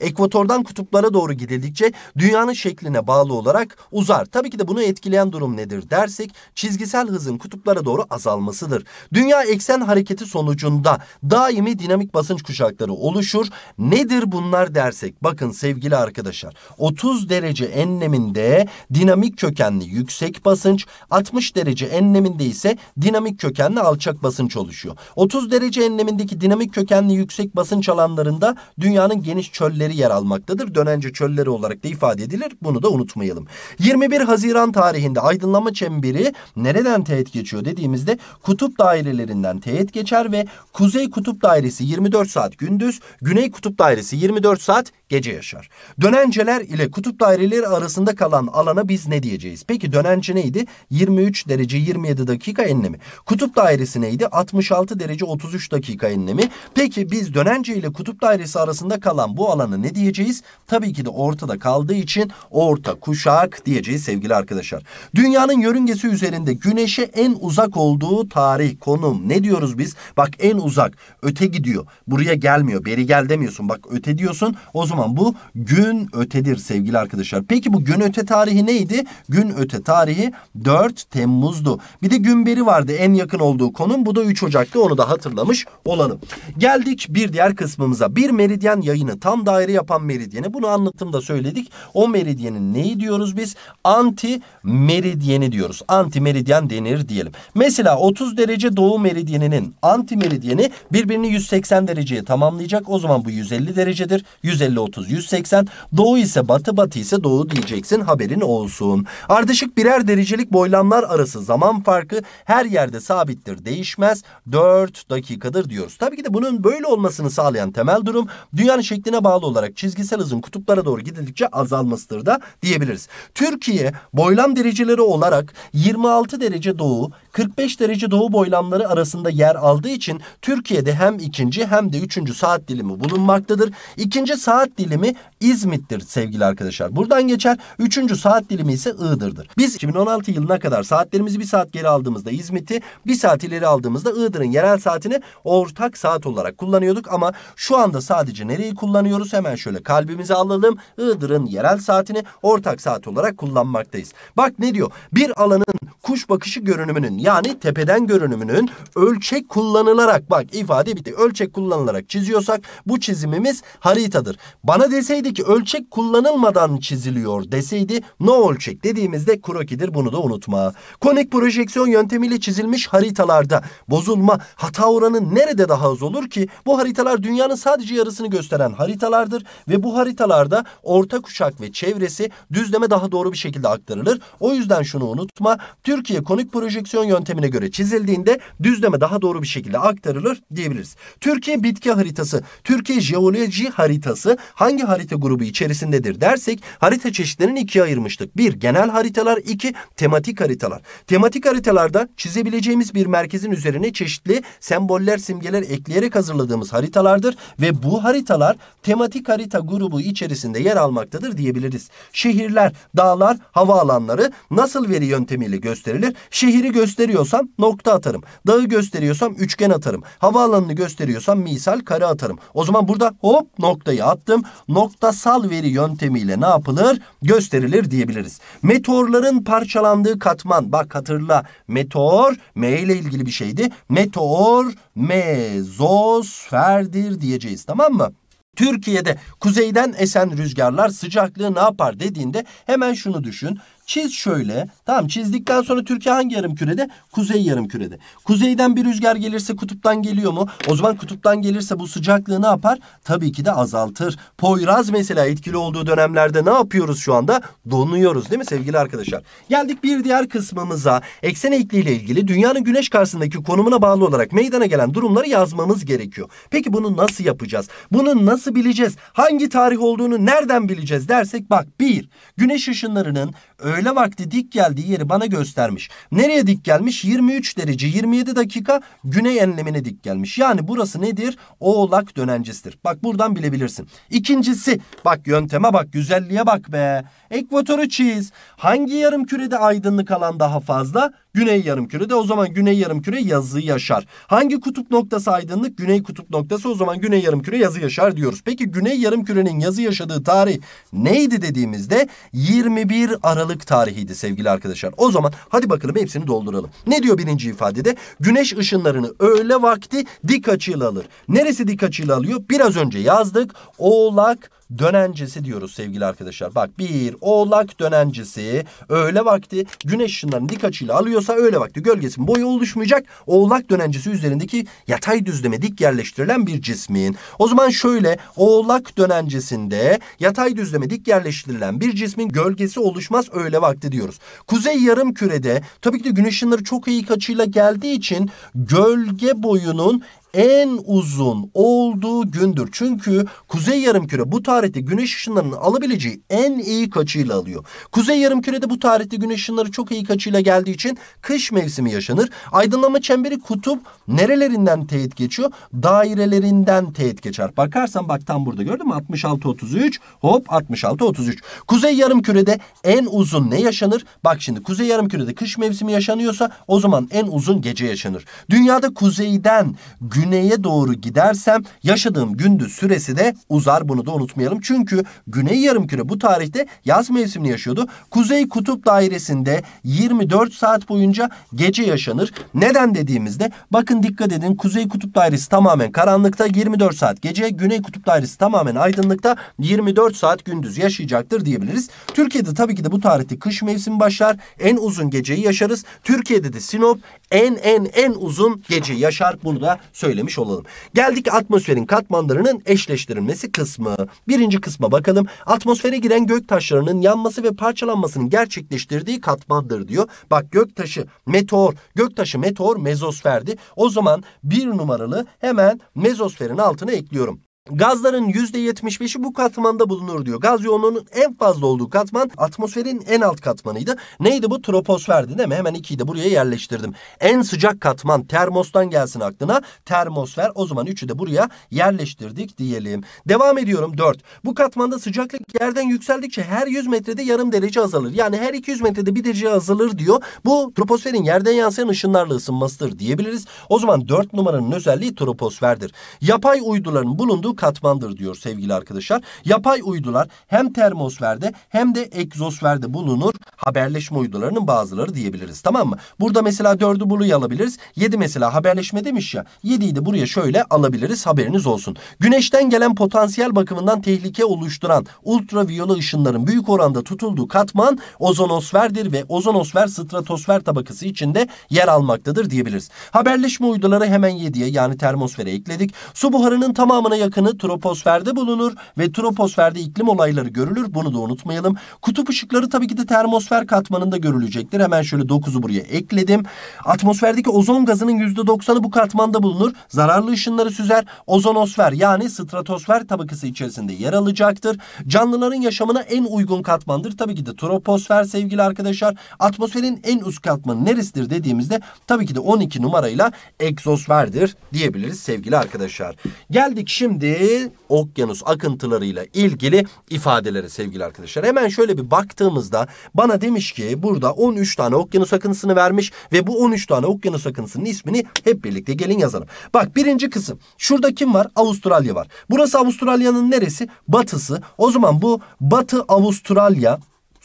ekvatordan kutuplara doğru gidildikçe dünyanın şekline bağlı olarak uzar. Tabii ki de bunu etkileyen durum nedir dersek çizgisel hızın kutuplara doğru azalmasıdır. Dünya eksen hareketi sonucunda daimi dinamik basınç kuşakları oluşur olur. Nedir bunlar dersek bakın sevgili arkadaşlar 30 derece enleminde dinamik kökenli yüksek basınç 60 derece enleminde ise dinamik kökenli alçak basınç oluşuyor. 30 derece enlemindeki dinamik kökenli yüksek basınç alanlarında dünyanın geniş çölleri yer almaktadır. Dönence çölleri olarak da ifade edilir. Bunu da unutmayalım. 21 Haziran tarihinde aydınlanma çemberi nereden teğet geçiyor dediğimizde kutup dairelerinden teğet geçer ve kuzey kutup dairesi 24 saat gündüz, güney Güney Kutup Dairesi 24 saat gece yaşar. Dönenceler ile kutup daireleri arasında kalan alana biz ne diyeceğiz? Peki dönence neydi? 23 derece 27 dakika enlemi. Kutup dairesi neydi? 66 derece 33 dakika enlemi. Peki biz dönence ile kutup dairesi arasında kalan bu alanı ne diyeceğiz? Tabii ki de ortada kaldığı için orta kuşak diyeceğiz sevgili arkadaşlar. Dünyanın yörüngesi üzerinde güneşe en uzak olduğu tarih, konum ne diyoruz biz? Bak en uzak öte gidiyor. Buraya gelmiyor. Beri gel demiyorsun. Bak öte diyorsun. O zaman bu gün ötedir sevgili arkadaşlar. Peki bu gün öte tarihi neydi? Gün öte tarihi 4 Temmuz'du. Bir de günberi vardı en yakın olduğu konum. Bu da 3 Ocak'tı. Onu da hatırlamış olalım. Geldik bir diğer kısmımıza. Bir meridyen yayını tam daire yapan meridyeni. Bunu anlattım da söyledik. O meridyenin neyi diyoruz biz? Anti meridyeni diyoruz. Anti meridyen denir diyelim. Mesela 30 derece doğu meridyeninin anti meridyeni birbirini 180 dereceye tamamlayacak. O zaman zaman bu 150 derecedir. 150 30 180. Doğu ise batı batı ise doğu diyeceksin haberin olsun. Ardışık birer derecelik boylamlar arası zaman farkı her yerde sabittir değişmez. 4 dakikadır diyoruz. Tabii ki de bunun böyle olmasını sağlayan temel durum dünyanın şekline bağlı olarak çizgisel hızın kutuplara doğru gidildikçe azalmasıdır da diyebiliriz. Türkiye boylam dereceleri olarak 26 derece doğu 45 derece doğu boylamları arasında yer aldığı için Türkiye'de hem ikinci hem de üçüncü saat dilimi bu bulunmaktadır. İkinci saat dilimi İzmit'tir sevgili arkadaşlar. Buradan geçer. Üçüncü saat dilimi ise Iğdır'dır. Biz 2016 yılına kadar saatlerimizi bir saat geri aldığımızda İzmit'i, bir saat ileri aldığımızda Iğdır'ın yerel saatini ortak saat olarak kullanıyorduk ama şu anda sadece nereyi kullanıyoruz? Hemen şöyle kalbimizi alalım. Iğdır'ın yerel saatini ortak saat olarak kullanmaktayız. Bak ne diyor? Bir alanın kuş bakışı görünümünün yani tepeden görünümünün ölçek kullanılarak bak ifade bitti. Ölçek kullanılarak çiziyorsak bu çizimimiz haritadır. Bana deseydi ki ölçek kullanılmadan çiziliyor deseydi no ölçek dediğimizde krokidir bunu da unutma. Konik projeksiyon yöntemiyle çizilmiş haritalarda bozulma hata oranı nerede daha az olur ki? Bu haritalar dünyanın sadece yarısını gösteren haritalardır ve bu haritalarda orta kuşak ve çevresi düzleme daha doğru bir şekilde aktarılır. O yüzden şunu unutma Türkiye konik projeksiyon yöntemine göre çizildiğinde düzleme daha doğru bir şekilde aktarılır diyebiliriz. Türkiye bitki haritası. Türkiye Türkiye jeoloji haritası hangi harita grubu içerisindedir dersek harita çeşitlerini ikiye ayırmıştık. Bir genel haritalar, iki tematik haritalar. Tematik haritalarda çizebileceğimiz bir merkezin üzerine çeşitli semboller, simgeler ekleyerek hazırladığımız haritalardır ve bu haritalar tematik harita grubu içerisinde yer almaktadır diyebiliriz. Şehirler, dağlar, havaalanları nasıl veri yöntemiyle gösterilir? Şehri gösteriyorsam nokta atarım. Dağı gösteriyorsam üçgen atarım. Havaalanını gösteriyorsam misal kare atarım. O zaman burada hop noktayı attım. Noktasal veri yöntemiyle ne yapılır? Gösterilir diyebiliriz. Meteorların parçalandığı katman. Bak hatırla meteor M ile ilgili bir şeydi. Meteor mezosferdir diyeceğiz tamam mı? Türkiye'de kuzeyden esen rüzgarlar sıcaklığı ne yapar dediğinde hemen şunu düşün. Çiz şöyle. Tamam çizdikten sonra Türkiye hangi yarım kürede? Kuzey yarım kürede. Kuzeyden bir rüzgar gelirse kutuptan geliyor mu? O zaman kutuptan gelirse bu sıcaklığı ne yapar? Tabii ki de azaltır. Poyraz mesela etkili olduğu dönemlerde ne yapıyoruz şu anda? Donuyoruz değil mi sevgili arkadaşlar? Geldik bir diğer kısmımıza. Eksen eğikliği ile ilgili dünyanın güneş karşısındaki konumuna bağlı olarak meydana gelen durumları yazmamız gerekiyor. Peki bunu nasıl yapacağız? Bunu nasıl bileceğiz? Hangi tarih olduğunu nereden bileceğiz dersek bak bir güneş ışınlarının öğle vakti dik geldiği yeri bana göstermiş. Nereye dik gelmiş? 23 derece 27 dakika güney enlemine dik gelmiş. Yani burası nedir? Oğlak dönencesidir. Bak buradan bilebilirsin. İkincisi bak yönteme bak güzelliğe bak be. Ekvatoru çiz. Hangi yarım kürede aydınlık alan daha fazla? Güney yarım kürede o zaman güney yarım küre yazı yaşar. Hangi kutup noktası aydınlık? Güney kutup noktası o zaman güney yarım küre yazı yaşar diyoruz. Peki güney yarım kürenin yazı yaşadığı tarih neydi dediğimizde 21 Aralık Aralık tarihiydi sevgili arkadaşlar. O zaman hadi bakalım hepsini dolduralım. Ne diyor birinci ifadede? Güneş ışınlarını öğle vakti dik açıyla alır. Neresi dik açıyla alıyor? Biraz önce yazdık. Oğlak dönencesi diyoruz sevgili arkadaşlar. Bak bir oğlak dönencesi öğle vakti güneş ışınlarını dik açıyla alıyorsa öğle vakti gölgesinin boyu oluşmayacak. Oğlak dönencesi üzerindeki yatay düzleme dik yerleştirilen bir cismin. O zaman şöyle oğlak dönencesinde yatay düzleme dik yerleştirilen bir cismin gölgesi oluşmaz öğle vakti diyoruz. Kuzey yarım kürede tabii ki de güneş ışınları çok iyi açıyla geldiği için gölge boyunun en uzun olduğu gündür. Çünkü kuzey yarımküre bu tarihte güneş ışınlarının alabileceği en iyi kaçıyla alıyor. Kuzey yarımkürede bu tarihte güneş ışınları çok iyi kaçıyla geldiği için kış mevsimi yaşanır. Aydınlanma çemberi kutup nerelerinden teğet geçiyor? Dairelerinden teğet geçer. Bakarsan bak tam burada gördün mü? 66-33 hop 66-33. Kuzey yarımkürede en uzun ne yaşanır? Bak şimdi kuzey yarımkürede kış mevsimi yaşanıyorsa o zaman en uzun gece yaşanır. Dünyada kuzeyden güneye doğru gidersem yaşadığım gündüz süresi de uzar. Bunu da unutmayalım. Çünkü güney yarımküre bu tarihte yaz mevsimini yaşıyordu. Kuzey kutup dairesinde 24 saat boyunca gece yaşanır. Neden dediğimizde bakın dikkat edin kuzey kutup dairesi tamamen karanlıkta 24 saat gece. Güney kutup dairesi tamamen aydınlıkta 24 saat gündüz yaşayacaktır diyebiliriz. Türkiye'de tabii ki de bu tarihte kış mevsimi başlar. En uzun geceyi yaşarız. Türkiye'de de Sinop en en en uzun gece yaşar. Bunu da söyleyeyim söylemiş olalım. Geldik atmosferin katmanlarının eşleştirilmesi kısmı. Birinci kısma bakalım. Atmosfere giren gök taşlarının yanması ve parçalanmasının gerçekleştirdiği katmandır diyor. Bak gök taşı meteor, gök taşı meteor mezosferdi. O zaman bir numaralı hemen mezosferin altına ekliyorum. Gazların %75'i bu katmanda bulunur diyor. Gaz yoğunluğunun en fazla olduğu katman atmosferin en alt katmanıydı. Neydi bu? Troposferdi değil mi? Hemen 2'yi de buraya yerleştirdim. En sıcak katman termostan gelsin aklına. Termosfer o zaman 3'ü de buraya yerleştirdik diyelim. Devam ediyorum 4. Bu katmanda sıcaklık yerden yükseldikçe her 100 metrede yarım derece azalır. Yani her 200 metrede bir derece azalır diyor. Bu troposferin yerden yansıyan ışınlarla ısınmasıdır diyebiliriz. O zaman 4 numaranın özelliği troposferdir. Yapay uyduların bulunduğu katmandır diyor sevgili arkadaşlar. Yapay uydular hem termosferde hem de egzosferde bulunur. Haberleşme uydularının bazıları diyebiliriz tamam mı? Burada mesela dördü buraya alabiliriz. 7 mesela haberleşme demiş ya. Yediyi de buraya şöyle alabiliriz haberiniz olsun. Güneşten gelen potansiyel bakımından tehlike oluşturan ultraviyola ışınların büyük oranda tutulduğu katman ozonosferdir ve ozonosfer stratosfer tabakası içinde yer almaktadır diyebiliriz. Haberleşme uyduları hemen 7'ye yani termosfere ekledik. Su buharının tamamına yakını alanı troposferde bulunur ve troposferde iklim olayları görülür. Bunu da unutmayalım. Kutup ışıkları tabii ki de termosfer katmanında görülecektir. Hemen şöyle 9'u buraya ekledim. Atmosferdeki ozon gazının %90'ı bu katmanda bulunur. Zararlı ışınları süzer. Ozonosfer yani stratosfer tabakası içerisinde yer alacaktır. Canlıların yaşamına en uygun katmandır. Tabii ki de troposfer sevgili arkadaşlar. Atmosferin en üst katmanı neresidir dediğimizde tabii ki de 12 numarayla egzosferdir diyebiliriz sevgili arkadaşlar. Geldik şimdi Türkiye'deki okyanus akıntılarıyla ilgili ifadeleri sevgili arkadaşlar. Hemen şöyle bir baktığımızda bana demiş ki burada 13 tane okyanus akıntısını vermiş ve bu 13 tane okyanus akıntısının ismini hep birlikte gelin yazalım. Bak birinci kısım şurada kim var? Avustralya var. Burası Avustralya'nın neresi? Batısı. O zaman bu Batı Avustralya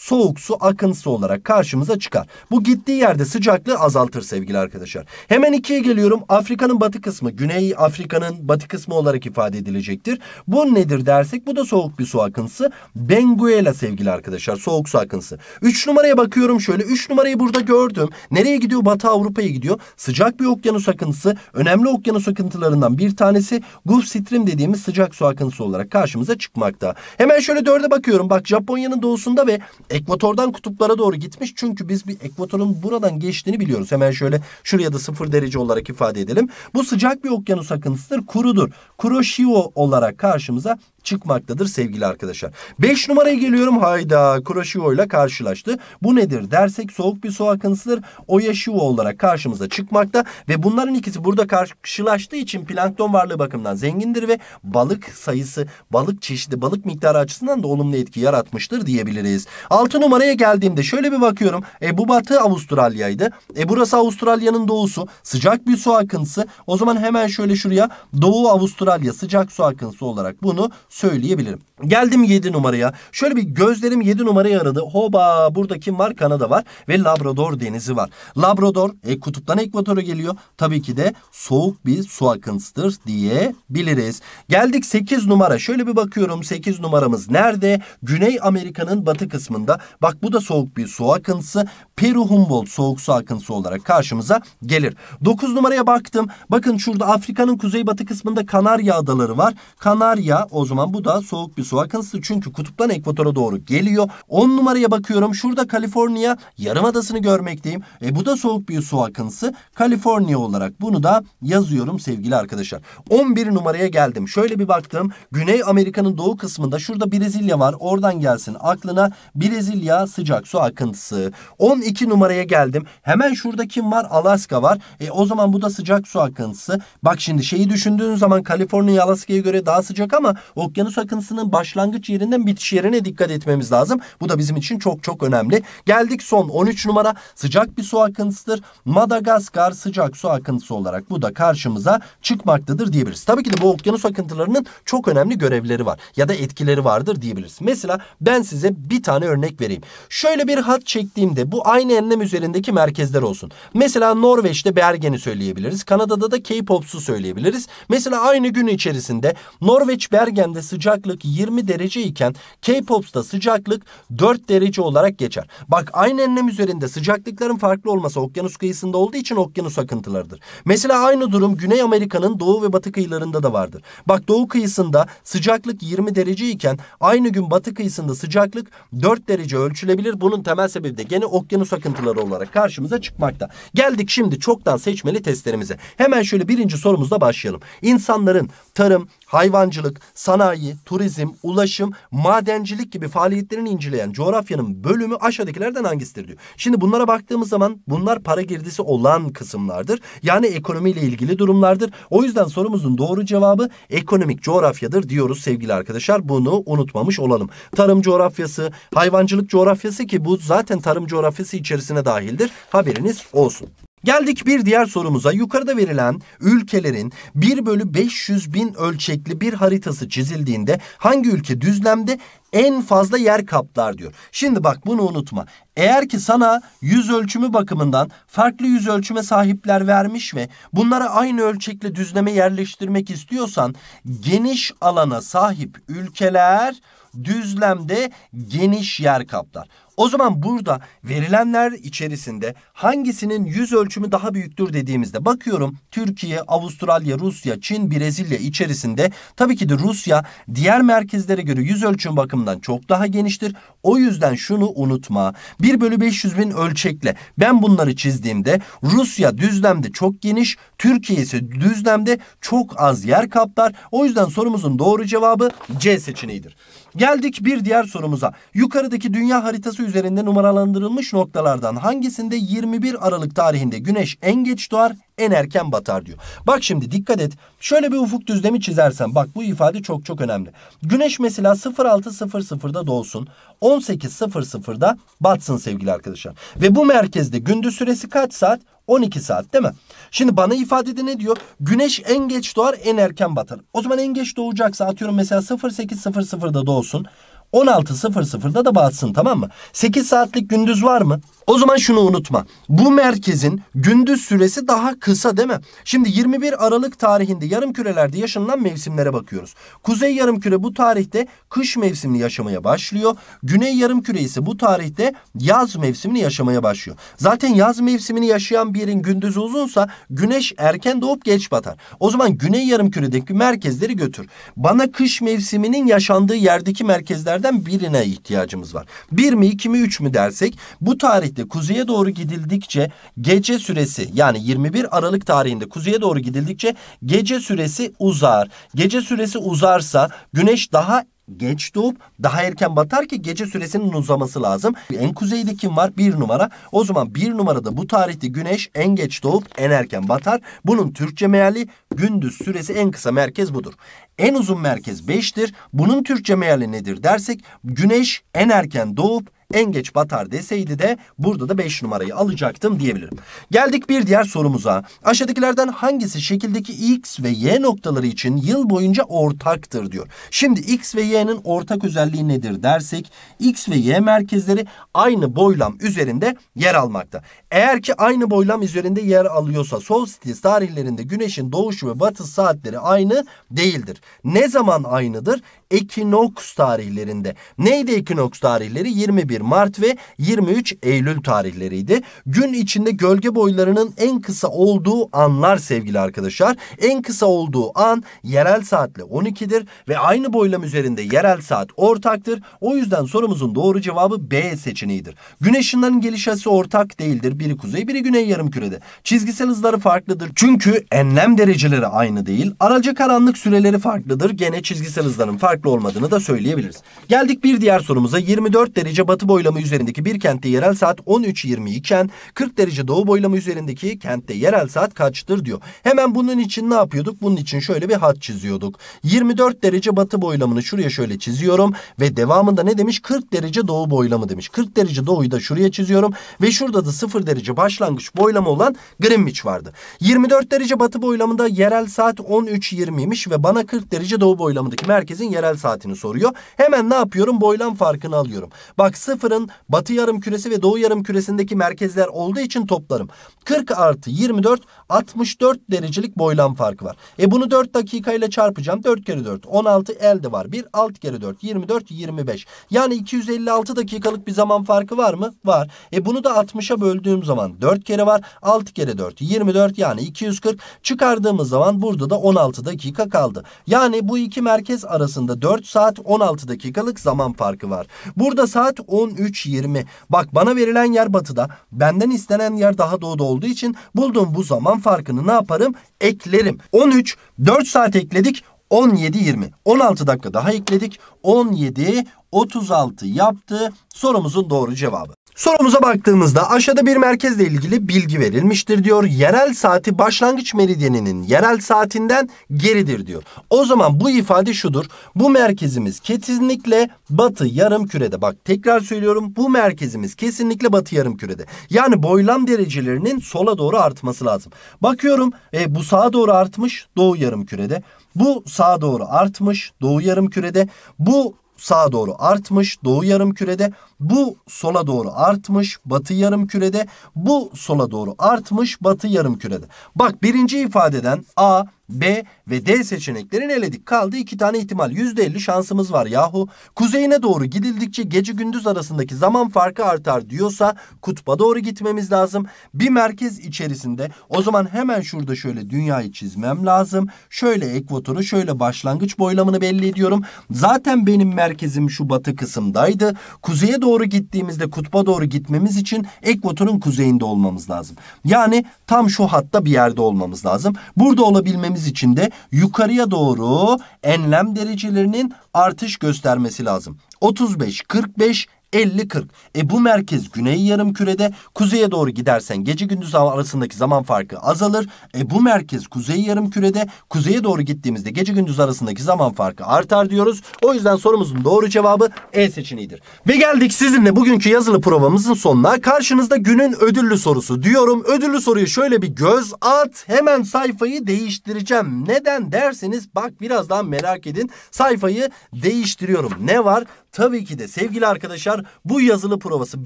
soğuk su akıntısı olarak karşımıza çıkar. Bu gittiği yerde sıcaklığı azaltır sevgili arkadaşlar. Hemen ikiye geliyorum. Afrika'nın batı kısmı, Güney Afrika'nın batı kısmı olarak ifade edilecektir. Bu nedir dersek bu da soğuk bir su akıntısı. Benguela sevgili arkadaşlar. Soğuk su akıntısı. Üç numaraya bakıyorum şöyle. Üç numarayı burada gördüm. Nereye gidiyor? Batı Avrupa'ya gidiyor. Sıcak bir okyanus akıntısı. Önemli okyanus akıntılarından bir tanesi Gulf Stream dediğimiz sıcak su akıntısı olarak karşımıza çıkmakta. Hemen şöyle dörde bakıyorum. Bak Japonya'nın doğusunda ve Ekvatordan kutuplara doğru gitmiş. Çünkü biz bir ekvatorun buradan geçtiğini biliyoruz. Hemen şöyle şuraya da sıfır derece olarak ifade edelim. Bu sıcak bir okyanus akıntısıdır. Kurudur. Kuroshio olarak karşımıza çıkmaktadır sevgili arkadaşlar. Beş numaraya geliyorum. Hayda Kuroşivo ile karşılaştı. Bu nedir dersek soğuk bir su akıntısıdır. Oyaşivo olarak karşımıza çıkmakta ve bunların ikisi burada karşılaştığı için plankton varlığı bakımından zengindir ve balık sayısı, balık çeşidi, balık miktarı açısından da olumlu etki yaratmıştır diyebiliriz. Altı numaraya geldiğimde şöyle bir bakıyorum. E bu batı Avustralya'ydı. E burası Avustralya'nın doğusu. Sıcak bir su akıntısı. O zaman hemen şöyle şuraya Doğu Avustralya sıcak su akıntısı olarak bunu söyleyebilirim. Geldim 7 numaraya. Şöyle bir gözlerim 7 numaraya aradı. Hoba burada kim var? Kanada var ve Labrador denizi var. Labrador e, kutuptan ekvatora geliyor. Tabii ki de soğuk bir su akıntısıdır diyebiliriz. Geldik 8 numara. Şöyle bir bakıyorum 8 numaramız nerede? Güney Amerika'nın batı kısmında. Bak bu da soğuk bir su akıntısı. Peru Humboldt soğuk su akıntısı olarak karşımıza gelir. 9 numaraya baktım. Bakın şurada Afrika'nın kuzeybatı kısmında Kanarya Adaları var. Kanarya o zaman zaman bu da soğuk bir su akıntısı. Çünkü kutuptan ekvatora doğru geliyor. 10 numaraya bakıyorum. Şurada Kaliforniya yarımadasını görmekteyim. E bu da soğuk bir su akıntısı. Kaliforniya olarak bunu da yazıyorum sevgili arkadaşlar. 11 numaraya geldim. Şöyle bir baktım. Güney Amerika'nın doğu kısmında şurada Brezilya var. Oradan gelsin aklına Brezilya sıcak su akıntısı. 12 numaraya geldim. Hemen şurada kim var? Alaska var. E o zaman bu da sıcak su akıntısı. Bak şimdi şeyi düşündüğün zaman Kaliforniya Alaska'ya göre daha sıcak ama o okyanus akıntısının başlangıç yerinden bitiş yerine dikkat etmemiz lazım. Bu da bizim için çok çok önemli. Geldik son 13 numara sıcak bir su akıntısıdır. Madagaskar sıcak su akıntısı olarak bu da karşımıza çıkmaktadır diyebiliriz. Tabii ki de bu okyanus akıntılarının çok önemli görevleri var ya da etkileri vardır diyebiliriz. Mesela ben size bir tane örnek vereyim. Şöyle bir hat çektiğimde bu aynı enlem üzerindeki merkezler olsun. Mesela Norveç'te Bergen'i söyleyebiliriz. Kanada'da da Cape Hops'u söyleyebiliriz. Mesela aynı gün içerisinde Norveç Bergen'de sıcaklık 20 derece iken k popsta sıcaklık 4 derece olarak geçer. Bak aynı enlem üzerinde sıcaklıkların farklı olması okyanus kıyısında olduğu için okyanus akıntılarıdır. Mesela aynı durum Güney Amerika'nın doğu ve batı kıyılarında da vardır. Bak doğu kıyısında sıcaklık 20 derece iken aynı gün batı kıyısında sıcaklık 4 derece ölçülebilir. Bunun temel sebebi de gene okyanus akıntıları olarak karşımıza çıkmakta. Geldik şimdi çoktan seçmeli testlerimize. Hemen şöyle birinci sorumuzla başlayalım. İnsanların tarım, hayvancılık, sanayi, turizm, ulaşım, madencilik gibi faaliyetlerini inceleyen coğrafyanın bölümü aşağıdakilerden hangisidir diyor. Şimdi bunlara baktığımız zaman bunlar para girdisi olan kısımlardır. Yani ekonomiyle ilgili durumlardır. O yüzden sorumuzun doğru cevabı ekonomik coğrafyadır diyoruz sevgili arkadaşlar. Bunu unutmamış olalım. Tarım coğrafyası, hayvancılık coğrafyası ki bu zaten tarım coğrafyası içerisine dahildir. Haberiniz olsun. Geldik bir diğer sorumuza. Yukarıda verilen ülkelerin 1 bölü 500 bin ölçekli bir haritası çizildiğinde hangi ülke düzlemde en fazla yer kaplar diyor. Şimdi bak bunu unutma. Eğer ki sana yüz ölçümü bakımından farklı yüz ölçüme sahipler vermiş ve bunlara aynı ölçekli düzleme yerleştirmek istiyorsan geniş alana sahip ülkeler düzlemde geniş yer kaplar. O zaman burada verilenler içerisinde hangisinin yüz ölçümü daha büyüktür dediğimizde bakıyorum Türkiye, Avustralya, Rusya, Çin, Brezilya içerisinde tabii ki de Rusya diğer merkezlere göre yüz ölçüm bakımından çok daha geniştir. O yüzden şunu unutma. 1 bölü 500 bin ölçekle ben bunları çizdiğimde Rusya düzlemde çok geniş, Türkiye ise düzlemde çok az yer kaplar. O yüzden sorumuzun doğru cevabı C seçeneğidir. Geldik bir diğer sorumuza. Yukarıdaki dünya haritası üzerinde numaralandırılmış noktalardan hangisinde 21 Aralık tarihinde güneş en geç doğar en erken batar diyor. Bak şimdi dikkat et. Şöyle bir ufuk düzlemi çizersen bak bu ifade çok çok önemli. Güneş mesela 06.00'da doğsun. 18.00'da batsın sevgili arkadaşlar. Ve bu merkezde gündüz süresi kaç saat? 12 saat değil mi? Şimdi bana ifade ifadede ne diyor? Güneş en geç doğar en erken batar. O zaman en geç doğacaksa atıyorum mesela 08.00'da doğsun. 16.00'da da batsın tamam mı? 8 saatlik gündüz var mı? O zaman şunu unutma. Bu merkezin gündüz süresi daha kısa değil mi? Şimdi 21 Aralık tarihinde yarım kürelerde yaşanılan mevsimlere bakıyoruz. Kuzey yarım küre bu tarihte kış mevsimini yaşamaya başlıyor. Güney yarım küre ise bu tarihte yaz mevsimini yaşamaya başlıyor. Zaten yaz mevsimini yaşayan bir yerin gündüzü uzunsa güneş erken doğup geç batar. O zaman güney yarım küredeki merkezleri götür. Bana kış mevsiminin yaşandığı yerdeki merkezlerde tarihlerden birine ihtiyacımız var. Bir mi iki mi üç mü dersek bu tarihte kuzeye doğru gidildikçe gece süresi yani 21 Aralık tarihinde kuzeye doğru gidildikçe gece süresi uzar. Gece süresi uzarsa güneş daha geç doğup daha erken batar ki gece süresinin uzaması lazım. En kuzeyde kim var? Bir numara. O zaman bir numarada bu tarihte güneş en geç doğup en erken batar. Bunun Türkçe meali gündüz süresi en kısa merkez budur. En uzun merkez 5'tir. Bunun Türkçe meali nedir dersek güneş en erken doğup en geç batar deseydi de burada da 5 numarayı alacaktım diyebilirim. Geldik bir diğer sorumuza. Aşağıdakilerden hangisi şekildeki x ve y noktaları için yıl boyunca ortaktır diyor. Şimdi x ve y'nin ortak özelliği nedir dersek x ve y merkezleri aynı boylam üzerinde yer almakta. Eğer ki aynı boylam üzerinde yer alıyorsa solstice tarihlerinde güneşin doğuşu ve batış saatleri aynı değildir. Ne zaman aynıdır? ekinoks tarihlerinde. Neydi ekinoks tarihleri? 21 Mart ve 23 Eylül tarihleriydi. Gün içinde gölge boylarının en kısa olduğu anlar sevgili arkadaşlar. En kısa olduğu an yerel saatle 12'dir ve aynı boylam üzerinde yerel saat ortaktır. O yüzden sorumuzun doğru cevabı B seçeneğidir. Güneş ışınlarının geliş açısı ortak değildir. Biri kuzey biri güney yarımkürede. Çizgisel hızları farklıdır. Çünkü enlem dereceleri aynı değil. Araca karanlık süreleri farklıdır. Gene çizgisel hızların farklı sağlıklı olmadığını da söyleyebiliriz. Geldik bir diğer sorumuza. 24 derece batı boylamı üzerindeki bir kentte yerel saat 13.20 iken 40 derece doğu boylamı üzerindeki kentte yerel saat kaçtır diyor. Hemen bunun için ne yapıyorduk? Bunun için şöyle bir hat çiziyorduk. 24 derece batı boylamını şuraya şöyle çiziyorum ve devamında ne demiş? 40 derece doğu boylamı demiş. 40 derece doğuyu da şuraya çiziyorum ve şurada da 0 derece başlangıç boylamı olan Greenwich vardı. 24 derece batı boylamında yerel saat 13.20'ymiş ve bana 40 derece doğu boylamındaki merkezin yerel güncel saatini soruyor. Hemen ne yapıyorum? Boylam farkını alıyorum. Bak sıfırın batı yarım küresi ve doğu yarım küresindeki merkezler olduğu için toplarım. 40 artı 24 64 derecelik boylam farkı var. E bunu 4 dakika ile çarpacağım. 4 kere 4 16 elde var. 1 alt kere 4 24 25. Yani 256 dakikalık bir zaman farkı var mı? Var. E bunu da 60'a böldüğüm zaman 4 kere var. 6 kere 4 24 yani 240 çıkardığımız zaman burada da 16 dakika kaldı. Yani bu iki merkez arasında 4 saat 16 dakikalık zaman farkı var. Burada saat 13.20. Bak bana verilen yer batıda. Benden istenen yer daha doğuda olduğu için bulduğum bu zaman farkını ne yaparım? Eklerim. 13, 4 saat ekledik. 17, 20. 16 dakika daha ekledik. 17, 36 yaptı. Sorumuzun doğru cevabı. Sorumuza baktığımızda aşağıda bir merkezle ilgili bilgi verilmiştir diyor. Yerel saati başlangıç meridyeninin yerel saatinden geridir diyor. O zaman bu ifade şudur. Bu merkezimiz kesinlikle batı yarım kürede. Bak tekrar söylüyorum bu merkezimiz kesinlikle batı yarım kürede. Yani boylam derecelerinin sola doğru artması lazım. Bakıyorum e, bu sağa doğru artmış doğu yarım kürede. Bu sağa doğru artmış doğu yarım kürede. Bu sağa doğru artmış doğu yarım kürede. Bu sola doğru artmış batı yarım kürede. Bu sola doğru artmış batı yarım kürede. Bak birinci ifadeden A, B ve D seçeneklerini eledik. Kaldı iki tane ihtimal. yüzde elli şansımız var yahu. Kuzeyine doğru gidildikçe gece gündüz arasındaki zaman farkı artar diyorsa kutba doğru gitmemiz lazım. Bir merkez içerisinde o zaman hemen şurada şöyle dünyayı çizmem lazım. Şöyle ekvatoru şöyle başlangıç boylamını belli ediyorum. Zaten benim merkezim şu batı kısımdaydı. Kuzeye doğru doğru gittiğimizde kutba doğru gitmemiz için ekvatorun kuzeyinde olmamız lazım. Yani tam şu hatta bir yerde olmamız lazım. Burada olabilmemiz için de yukarıya doğru enlem derecelerinin artış göstermesi lazım. 35, 45, 50-40. E bu merkez güney yarım kürede kuzeye doğru gidersen gece gündüz arasındaki zaman farkı azalır. E bu merkez kuzey yarım kürede kuzeye doğru gittiğimizde gece gündüz arasındaki zaman farkı artar diyoruz. O yüzden sorumuzun doğru cevabı E seçeneğidir. Ve geldik sizinle bugünkü yazılı provamızın sonuna. Karşınızda günün ödüllü sorusu diyorum. Ödüllü soruyu şöyle bir göz at. Hemen sayfayı değiştireceğim. Neden derseniz bak birazdan merak edin. Sayfayı değiştiriyorum. Ne var? Tabii ki de sevgili arkadaşlar bu yazılı provası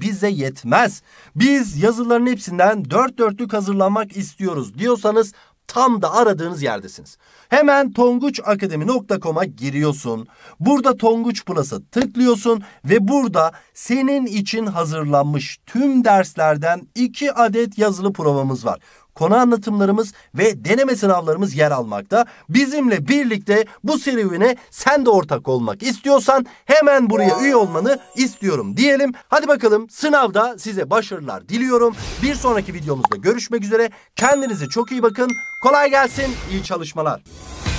bize yetmez. Biz yazıların hepsinden dört dörtlük hazırlanmak istiyoruz diyorsanız tam da aradığınız yerdesiniz. Hemen tonguçakademi.com'a giriyorsun. Burada Tonguç Plus'a tıklıyorsun ve burada senin için hazırlanmış tüm derslerden iki adet yazılı provamız var konu anlatımlarımız ve deneme sınavlarımız yer almakta. Bizimle birlikte bu serüvene sen de ortak olmak istiyorsan hemen buraya üye olmanı istiyorum diyelim. Hadi bakalım sınavda size başarılar diliyorum. Bir sonraki videomuzda görüşmek üzere. Kendinize çok iyi bakın. Kolay gelsin. İyi çalışmalar.